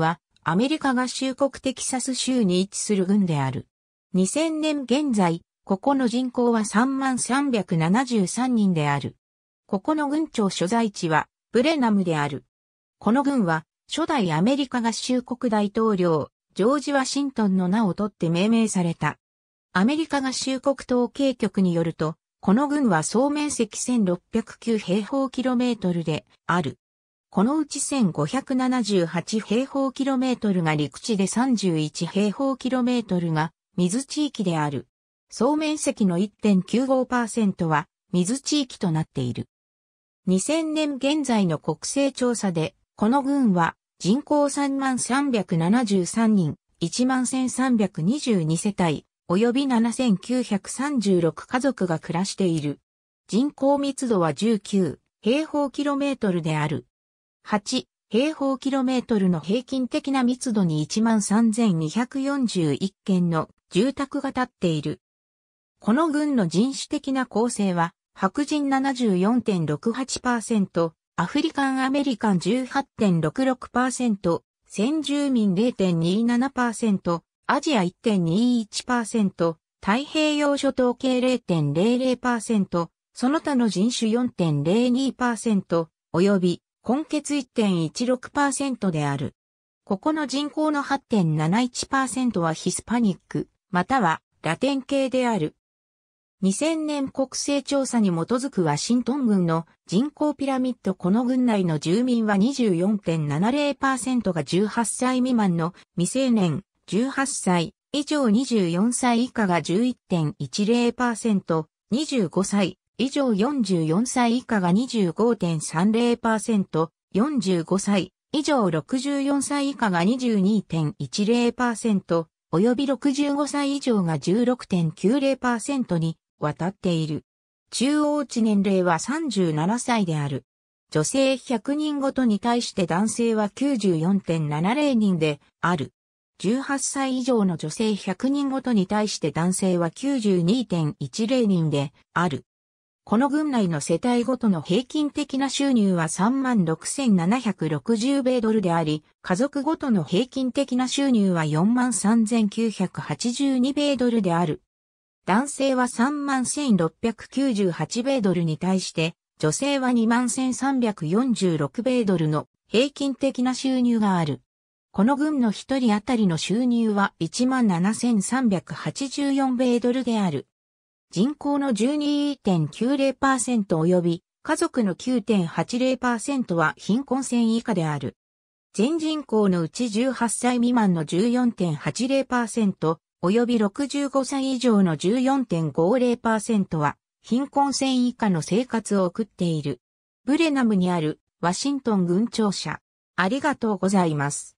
は、アメリカ合衆国テキサス州に位置する軍である。2000年現在、ここの人口は3373人である。ここの軍庁所在地は、ブレナムである。この軍は、初代アメリカ合衆国大統領、ジョージ・ワシントンの名を取って命名された。アメリカ合衆国統計局によると、この軍は総面積1609平方キロメートルである。このうち1578平方キロメートルが陸地で31平方キロメートルが水地域である。総面積の1.95%は水地域となっている。2000年現在の国勢調査で、この群は人口3373人、11322世帯、及び7936家族が暮らしている。人口密度は19平方キロメートルである。8平方キロメートルの平均的な密度に13,241件の住宅が建っている。この軍の人種的な構成は、白人74.68%、アフリカンアメリカン18.66%、先住民0.27%、アジア1.21%、太平洋諸島系0.00%、その他の人種4.02%、及び根結1.16%である。ここの人口の8.71%はヒスパニック、またはラテン系である。2000年国勢調査に基づくワシントン軍の人口ピラミッドこの軍内の住民は24.70%が18歳未満の未成年、18歳以上24歳以下が11.10%、25歳以上44歳以下が25.30%、45歳以上64歳以下が22.10%、及び65歳以上が16.90%に渡っている。中央値年齢は37歳である。女性100人ごとに対して男性は94.70人である。18歳以上の女性100人ごとに対して男性は92.10人である。この軍内の世帯ごとの平均的な収入は36,760米ドルであり、家族ごとの平均的な収入は43,982米ドルである。男性は31,698米ドルに対して、女性は21,346米ドルの平均的な収入がある。この軍の一人当たりの収入は17,384米ドルである。人口の12.90%及び家族の9.80%は貧困線以下である。全人口のうち18歳未満の14.80%及び65歳以上の14.50%は貧困線以下の生活を送っている。ブレナムにあるワシントン軍庁舎。ありがとうございます。